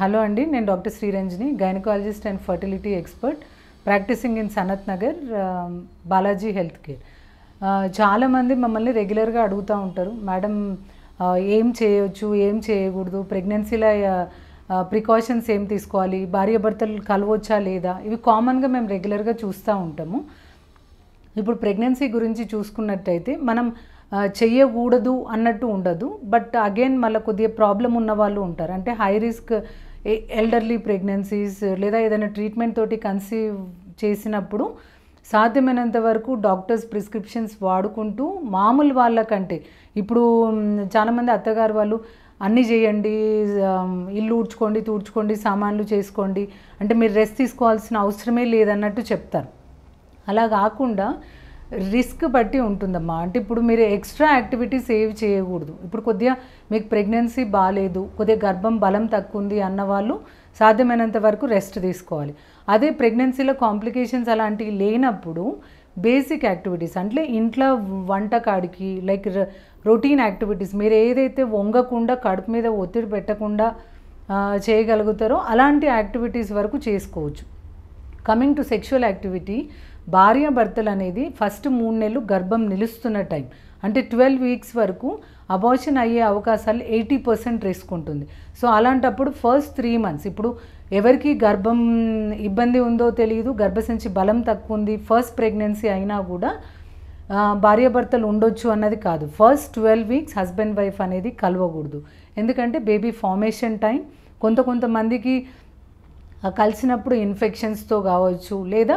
hello అండి నేను doctor Sriranjani gynaecologist and fertility expert practising in Sanath Nagar Balaji health care చాలామంది మమ్మల్ని రెగ్యులర్గా అడుగుతూ ఉంటారు మేడం ఏం చేయొచ్చు ఏం చేయకూడదు ప్రెగ్నెన్సీలో ప్రికాషన్స్ ఏం తీసుకోవాలి భార్యాభర్తలు కలవచ్చా లేదా ఇవి కామన్గా మేము రెగ్యులర్గా చూస్తూ ఉంటాము ఇప్పుడు ప్రెగ్నెన్సీ గురించి చూసుకున్నట్టయితే మనం చెయ్యకూడదు అన్నట్టు ఉండదు బట్ అగైన్ మళ్ళీ కొద్దిగా ప్రాబ్లం ఉన్న వాళ్ళు ఉంటారు అంటే హై రిస్క్ ఎల్డర్లీ ప్రెగ్నెన్సీస్ లేదా ఏదైనా ట్రీట్మెంట్ తోటి కన్సీవ్ చేసినప్పుడు సాధ్యమైనంత వరకు డాక్టర్స్ ప్రిస్క్రిప్షన్స్ వాడుకుంటూ మామూలు వాళ్ళకంటే ఇప్పుడు చాలామంది అత్తగారు వాళ్ళు అన్నీ చేయండి ఇల్లు ఊడ్చుకోండి తూడ్చుకోండి సామాన్లు చేసుకోండి అంటే మీరు రెస్ట్ తీసుకోవాల్సిన అవసరమే లేదన్నట్టు చెప్తారు అలా కాకుండా రిస్క్ బట్టి ఉంటుందమ్మా అంటే ఇప్పుడు మీరు ఎక్స్ట్రా యాక్టివిటీస్ ఏవి చేయకూడదు ఇప్పుడు కొద్దిగా మీకు ప్రెగ్నెన్సీ బాగాలేదు కొద్దిగా గర్భం బలం తక్కువ ఉంది వాళ్ళు సాధ్యమైనంత వరకు రెస్ట్ తీసుకోవాలి అదే ప్రెగ్నెన్సీలో కాంప్లికేషన్స్ అలాంటివి లేనప్పుడు బేసిక్ యాక్టివిటీస్ అంటే ఇంట్లో వంట కాడికి లైక్ రొటీన్ యాక్టివిటీస్ మీరు ఏదైతే వంగకుండా కడుపు మీద ఒత్తిడి పెట్టకుండా చేయగలుగుతారో అలాంటి యాక్టివిటీస్ వరకు చేసుకోవచ్చు కమింగ్ టు సెక్షువల్ యాక్టివిటీ భార్యాభర్తలు అనేది ఫస్ట్ మూడు నెలలు గర్భం నిలుస్తున్న టైం అంటే ట్వెల్వ్ వీక్స్ వరకు అబోషన్ అయ్యే అవకాశాలు ఎయిటీ పర్సెంట్ రిస్క్ ఉంటుంది సో అలాంటప్పుడు ఫస్ట్ త్రీ మంత్స్ ఇప్పుడు ఎవరికి గర్భం ఇబ్బంది ఉందో తెలియదు గర్భసంచి బలం తక్కువ ఉంది ఫస్ట్ ప్రెగ్నెన్సీ అయినా కూడా భార్యాభర్తలు ఉండొచ్చు అన్నది కాదు first twelve weeks husband wife అనేది కలవకూడదు ఎందుకంటే బేబీ ఫార్మేషన్ టైం కొంత కొంతమందికి కలిసినప్పుడు ఇన్ఫెక్షన్స్తో కావచ్చు లేదా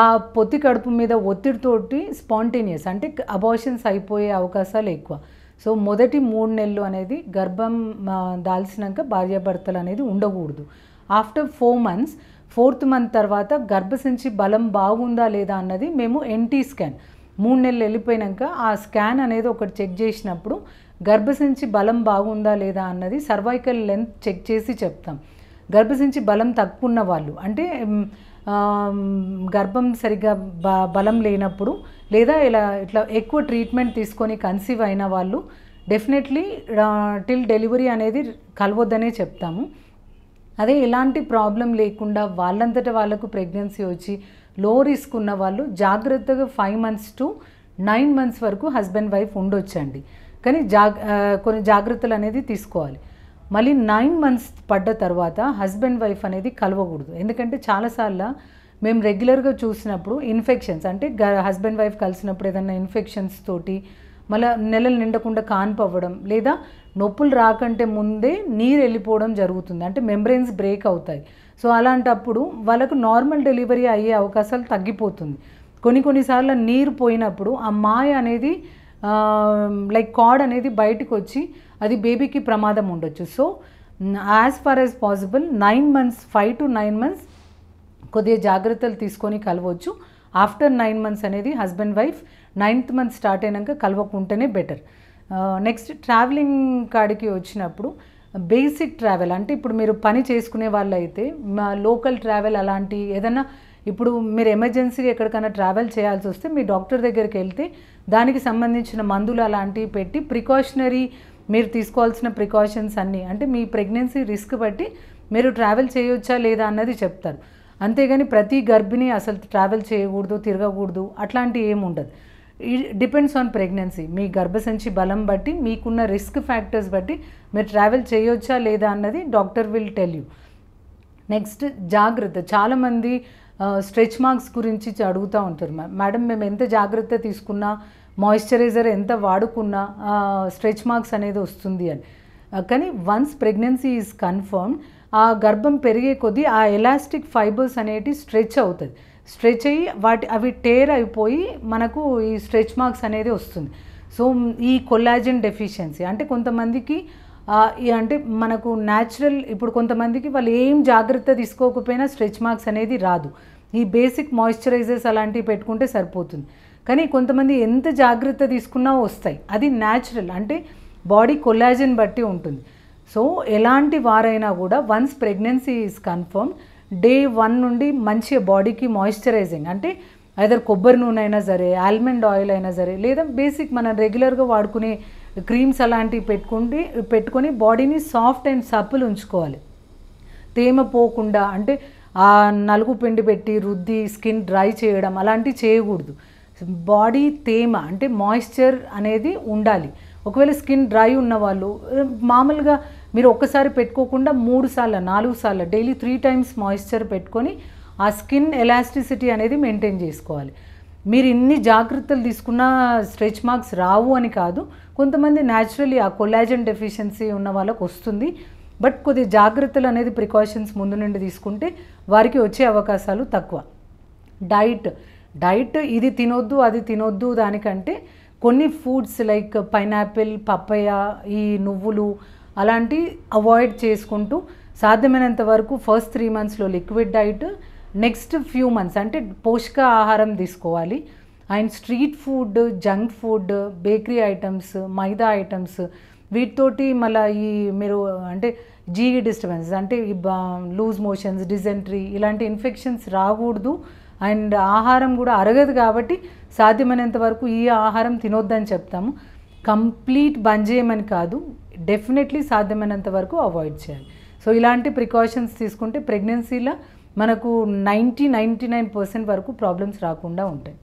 ఆ పొత్తి కడుపు మీద ఒత్తిడితోటి స్పాంటేనియస్ అంటే అబార్షన్స్ అయిపోయే అవకాశాలు ఎక్కువ సో మొదటి మూడు నెలలు అనేది గర్భం దాల్చినాక భార్యాభర్తలు అనేది ఉండకూడదు after four months fourth month తర్వాత గర్భసించి బలం బాగుందా లేదా అన్నది మేము ఎన్టీ స్కాన్ మూడు నెలలు వెళ్ళిపోయాక ఆ స్కాన్ అనేది ఒకటి చెక్ చేసినప్పుడు గర్భసించి బలం బాగుందా లేదా అన్నది సర్వైకల్ లెంత్ చెక్ చేసి చెప్తాం గర్భసించి బలం తక్కువన్న వాళ్ళు అంటే గర్భం సరిగ్గా బ బలం లేనప్పుడు లేదా ఇలా ఇట్లా ఎక్కువ ట్రీట్మెంట్ తీసుకొని కన్సీవ్ అయిన వాళ్ళు డెఫినెట్లీ టిల్ డెలివరీ అనేది కలవద్దనే చెప్తాము అదే ఎలాంటి ప్రాబ్లం లేకుండా వాళ్ళంతట వాళ్ళకు ప్రెగ్నెన్సీ వచ్చి లో రిస్క్ ఉన్న వాళ్ళు జాగ్రత్తగా five months to nine months వరకు హస్బెండ్ వైఫ్ ఉండొచ్చండి కానీ జాగ్ కొన్ని జాగ్రత్తలు అనేది తీసుకోవాలి మళ్ళీ నైన్ మంత్స్ పడ్డ తర్వాత హస్బెండ్ వైఫ్ అనేది కలవకూడదు ఎందుకంటే చాలాసార్లు మేము రెగ్యులర్గా చూసినప్పుడు ఇన్ఫెక్షన్స్ అంటే హస్బెండ్ వైఫ్ కలిసినప్పుడు ఏదైనా ఇన్ఫెక్షన్స్ తోటి మళ్ళీ నెలలు నిండకుండా కాన్పవ్వడం లేదా నొప్పులు రాకంటే ముందే నీరు వెళ్ళిపోవడం జరుగుతుంది అంటే మెంబ్రెయిన్స్ బ్రేక్ అవుతాయి సో అలాంటప్పుడు వాళ్ళకు నార్మల్ డెలివరీ అయ్యే అవకాశాలు తగ్గిపోతుంది కొన్ని కొన్నిసార్లు నీరు పోయినప్పుడు ఆ మాయ అనేది లైక్ కాడ్ అనేది బయటకు వచ్చి అది బేబీకి ప్రమాదం ఉండొచ్చు so as far as possible nine months five to nine months కొద్దిగా జాగ్రత్తలు తీసుకొని కలవచ్చు ఆఫ్టర్ నైన్ మంత్స్ అనేది husband wife ninth month start అయినాక కలవకుంటేనే బెటర్ నెక్స్ట్ ట్రావెలింగ్ కాడికి వచ్చినప్పుడు బేసిక్ ట్రావెల్ అంటే ఇప్పుడు మీరు పని చేసుకునే మా లోకల్ ట్రావెల్ అలాంటి ఏదైనా ఇప్పుడు మీరు ఎమర్జెన్సీ ఎక్కడికైనా ట్రావెల్ చేయాల్సి వస్తే మీ డాక్టర్ దగ్గరికి వెళ్తే దానికి సంబంధించిన మందులు అలాంటివి పెట్టి ప్రికాషనరీ మీరు తీసుకోవాల్సిన ప్రికాషన్స్ అన్నీ అంటే మీ ప్రెగ్నెన్సీ రిస్క్ బట్టి మీరు ట్రావెల్ చేయొచ్చా లేదా అన్నది చెప్తారు అంతేగాని ప్రతి గర్భిణి అసలు ట్రావెల్ చేయకూడదు తిరగకూడదు అట్లాంటివి ఏమి ఉండదు డిపెండ్స్ ఆన్ ప్రెగ్నెన్సీ మీ గర్భసంచి బలం బట్టి మీకున్న రిస్క్ ఫ్యాక్టర్స్ బట్టి మీరు ట్రావెల్ చేయొచ్చా లేదా అన్నది doctor will tell you next జాగ్రత్త చాలామంది స్ట్రెచ్ మార్క్స్ గురించి అడుగుతూ ఉంటారు మేడం మేము ఎంత జాగ్రత్త తీసుకున్నా మాయిశ్చరైజర్ ఎంత వాడుకున్నా స్ట్రెచ్ మార్క్స్ అనేది వస్తుంది అని కానీ వన్స్ ప్రెగ్నెన్సీ ఈజ్ కన్ఫర్మ్డ్ ఆ గర్భం పెరిగే కొద్దీ ఆ ఎలాస్టిక్ ఫైబర్స్ అనేటివి స్ట్రెచ్ అవుతుంది స్ట్రెచ్ అయ్యి వాటి అవి టేర్ అయిపోయి మనకు ఈ స్ట్రెచ్ మార్క్స్ అనేది వస్తుంది సో ఈ కొల్లాజన్ డెఫిషియన్సీ అంటే కొంతమందికి అంటే మనకు న్యాచురల్ ఇప్పుడు కొంతమందికి వాళ్ళు ఏం జాగ్రత్త తీసుకోకపోయినా స్ట్రెచ్ మార్క్స్ అనేది రాదు ఈ బేసిక్ మాయిశ్చరైజర్స్ అలాంటివి పెట్టుకుంటే సరిపోతుంది కానీ కొంతమంది ఎంత జాగ్రత్త తీసుకున్నా వస్తాయి అది న్యాచురల్ అంటే బాడీ కొల్లాజన్ బట్టి ఉంటుంది సో ఎలాంటి వారైనా కూడా once pregnancy is confirm day one నుండి మంచి బాడీకి మాయిశ్చరైజింగ్ అంటే ఐదర్ కొబ్బరి నూనె అయినా సరే ఆల్మండ్ ఆయిల్ అయినా సరే లేదా బేసిక్ మనం రెగ్యులర్గా వాడుకునే క్రీమ్స్ అలాంటివి పెట్టుకుంటే పెట్టుకొని బాడీని సాఫ్ట్ అండ్ సప్పుల్ ఉంచుకోవాలి తేమ పోకుండా అంటే ఆ నలుగు పిండి పెట్టి రుద్ది స్కిన్ డ్రై చేయడం అలాంటివి చేయకూడదు బాడీ తేమ అంటే మాయిశ్చర్ అనేది ఉండాలి ఒకవేళ స్కిన్ డ్రై ఉన్న వాళ్ళు మామూలుగా మీరు ఒక్కసారి పెట్టుకోకుండా మూడు సార్లు నాలుగు సార్లు డైలీ త్రీ టైమ్స్ మాయిశ్చర్ పెట్టుకొని ఆ స్కిన్ ఎలాస్టిసిటీ అనేది మెయింటైన్ చేసుకోవాలి మీరు ఇన్ని జాగ్రత్తలు తీసుకున్నా స్ట్రెచ్ మార్క్స్ రావు అని కాదు కొంతమంది న్యాచురలీ ఆ కొలాజన్ డెఫిషియన్సీ ఉన్న వాళ్ళకు వస్తుంది బట్ కొద్ది జాగ్రత్తలు అనేది ప్రికాషన్స్ ముందు నుండి తీసుకుంటే వారికి వచ్చే అవకాశాలు తక్కువ డైట్ డైట్ ఇది తినొద్దు అది తినొద్దు దానికంటే కొన్ని ఫుడ్స్ లైక్ పైనాపిల్ పప్పయ ఈ నువ్వులు అలాంటి అవాయిడ్ చేసుకుంటూ సాధ్యమైనంత వరకు ఫస్ట్ త్రీ మంత్స్లో liquid diet next few months అంటే పోషక ఆహారం తీసుకోవాలి and street food junk food bakery items maida items వీటితోటి మళ్ళీ ఈ మీరు అంటే జీవి డిస్టర్బెన్స్ అంటే ఈ లూజ్ మోషన్స్ డిజెంట్రీ ఇలాంటి ఇన్ఫెక్షన్స్ రాకూడదు అండ్ ఆహారం కూడా అరగదు కాబట్టి సాధ్యమైనంత వరకు ఈ ఆహారం తినొద్దని చెప్తాము కంప్లీట్ బంద్ చేయమని కాదు డెఫినెట్లీ సాధ్యమైనంత వరకు అవాయిడ్ చేయాలి సో ఇలాంటి ప్రికాషన్స్ తీసుకుంటే ప్రెగ్నెన్సీలో మనకు నైంటీ నైంటీ నైన్ పర్సెంట్ వరకు ప్రాబ్లమ్స్ రాకుండా ఉంటాయి